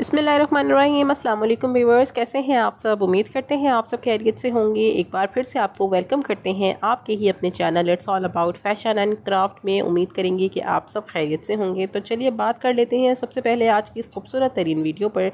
अस्सलाम वालेकुम व्यूवर्स कैसे हैं आप सब उम्मीद करते हैं आप सब खैरियत से होंगे एक बार फिर से आपको वेलकम करते हैं आपके ही अपने channel it's all about fashion and craft में उम्मीद करेंगे कि आप सब खैरियत से होंगे तो चलिए बात कर लेते हैं सबसे पहले आज की इस खूबसूरत तरीन वीडियो पर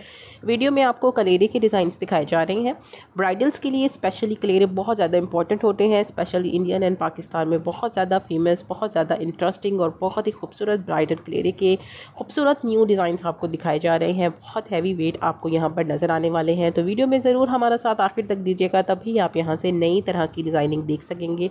वीडियो में आपको कलेरे के डिज़ाइन दिखाए जा रहे हैं ब्राइडल्स के लिए स्पेशली कलेरे बहुत ज़्यादा इंपॉर्टेंट होते हैं स्पेशली इंडियन एंड पाकिस्तान में बहुत ज़्यादा फेमस बहुत ज़्यादा इंटरेस्टिंग और बहुत ही खूबसूरत ब्राइडल कलेरे के खूबसूरत न्यू डिज़ाइन आपको दिखाए जा रहे हैं बहुत हैवी वेट आपको यहाँ पर नज़र आने वाले हैं तो वीडियो में ज़रूर हमारा साथ आखिर तक दीजिएगा तभी आप यहाँ से नई तरह की डिज़ाइनिंग देख सकेंगे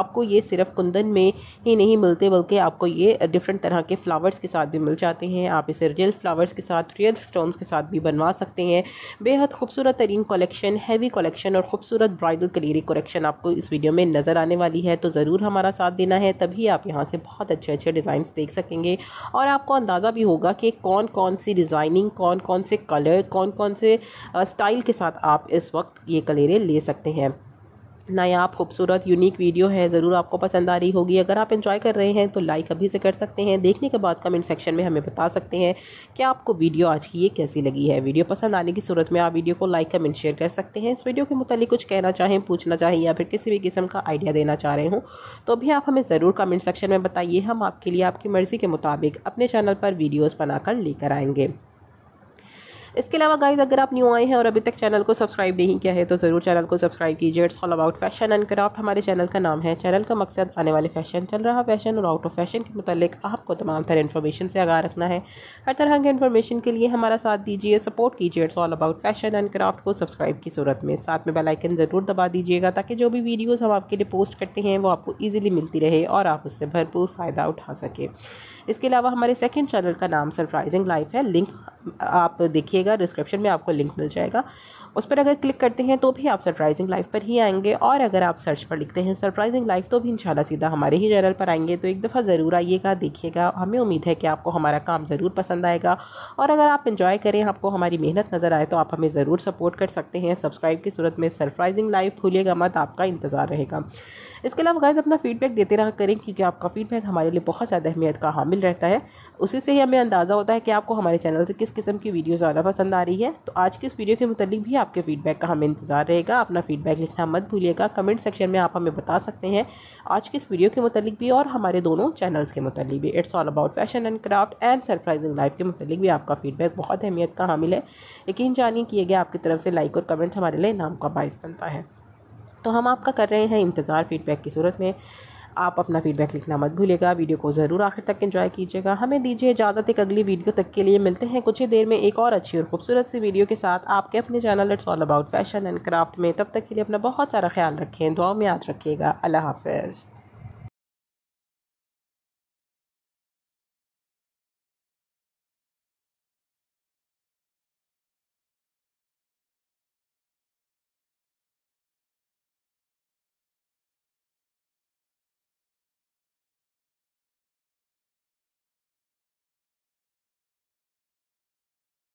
आपको ये सिर्फ कुंदन में ही नहीं मिलते बल्कि आपको ये डिफरेंट तरह के फ्लावर्स के साथ भी मिल जाते हैं आप इसे रियल फ्लावर्स के साथ रियल स्टोन्स के साथ भी बनवा सकते हैं बेहद खूबसूरत तरीन कलेक्शन हैवी कलेक्शन और खूबसूरत ब्राइडल कलेरी कलेक्शन आपको इस वीडियो में नज़र आने वाली है तो ज़रूर हमारा साथ देना है तभी आप यहाँ से बहुत अच्छे अच्छे डिज़ाइन देख सकेंगे और आपको अंदाज़ा भी होगा कि कौन कौन सी डिज़ाइनिंग कौन कौन से कलर कौन कौन से स्टाइल के साथ आप इस वक्त ये कलेरे ले सकते हैं नायाब खूबसूरत यूनिक वीडियो है ज़रूर आपको पसंद आ रही होगी अगर आप इंजॉय कर रहे हैं तो लाइक अभी से कर सकते हैं देखने के बाद कमेंट सेक्शन में हमें बता सकते हैं कि आपको वीडियो आज की ये कैसी लगी है वीडियो पसंद आने की सूरत में आप वीडियो को लाइक कमेंट शेयर कर सकते हैं इस वीडियो के मुतालिक कुछ कहना चाहें पूछना चाहें या फिर किसी भी किस्म का आइडिया देना चाह रहे हों तो भी आप हमें ज़रूर कमेंट सेक्शन में बताइए हम आपके लिए आपकी मर्ज़ी के मुताबिक अपने चैनल पर वीडियोज़ बनाकर लेकर आएंगे इसके अलावा गाइज अगर आप न्यू आए हैं और अभी तक चैनल को सब्सक्राइब नहीं किया है तो ज़रूर चैनल को सब्सक्राइब कीजिए it's all about fashion and craft हमारे चैनल का नाम है चैनल का मकसद आने वाले फैशन चल रहा फैशन और आउट ऑफ फैशन के मतलब आपको तमाम तरह इन्फॉर्मेशन से आगा रखना है हर तरह के इन्फॉर्मेशन के लिए हमारा साथ दीजिए सपोर्ट कीजिए it's all about fashion and craft को सब्सक्राइब की सूरत में साथ में बेलाइकन ज़रूर दबा दीजिएगा ताकि जो भी वीडियोज़ हम आपके लिए पोस्ट करते हैं वो आपको ईजिली मिलती रहे और आप उससे भरपूर फ़ायदा उठा सकें इसके अलावा हमारे सेकेंड चैनल का नाम सरप्राइजिंग लाइफ है लिंक आप देखिए कीजिएगा डिस्क्रिप्शन में आपको लिंक मिल जाएगा उस पर अगर क्लिक करते हैं तो भी आप सरप्राइजिंग लाइफ पर ही आएंगे और अगर आप सर्च पर लिखते हैं सरप्राइजिंग लाइफ तो भी इंशाल्लाह सीधा हमारे ही चैनल पर आएंगे तो एक दफ़ा ज़रूर आइएगा देखिएगा हमें उम्मीद है कि आपको हमारा काम ज़रूर पसंद आएगा और अगर आप इन्जॉय करें आपको हमारी मेहनत नज़र आए तो आप हमें ज़रूर सपोर्ट कर सकते हैं सब्सक्राइब की सूरत में सरप्राइजिंग लाइफ भूलिएगा मत आपका इंतज़ार रहेगा इसके अलावा गाइज अपना फीडबैक देते रहा करें क्योंकि आपका फीडबैक हमारे लिए बहुत ज़्यादा अहमियत का हामिल रहता है उसी से ही हमें अंदाज़ा होता है कि आपको हमारे चैनल से किस किस्म की वीडियो ज़्यादा पसंद आ रही है तो आज की इस वीडियो के मतलब भी आपके फीडबैक का हमें इंतज़ार रहेगा अपना फीडबैक लिखना मत भूलिएगा कमेंट सेक्शन में आप हमें बता सकते हैं आज के इस वीडियो के मतलब भी और हमारे दोनों चैनल्स के मतलब भी it's all about fashion and craft and surprising life के मतलब भी आपका फीडबैक बहुत अहमियत का हामिल है यकीन जानिए किए गए आपकी तरफ से लाइक और कमेंट हमारे लिए नाम का बायस बनता है तो हम आपका कर रहे हैं इंतज़ार फीडबैक की सूरत में आप अपना फीडबैक लिखना मत भूलिएगा वीडियो को ज़रूर आखिर तक इंजॉय कीजिएगा हमें दीजिए इजाज़त एक अगली वीडियो तक के लिए मिलते हैं कुछ ही देर में एक और अच्छी और खूबसूरत सी वीडियो के साथ आपके अपने channel it's all about fashion and craft में तब तक के लिए अपना बहुत सारा ख्याल रखें दुआ में याद रखिएगा अल्लाह हाफिज़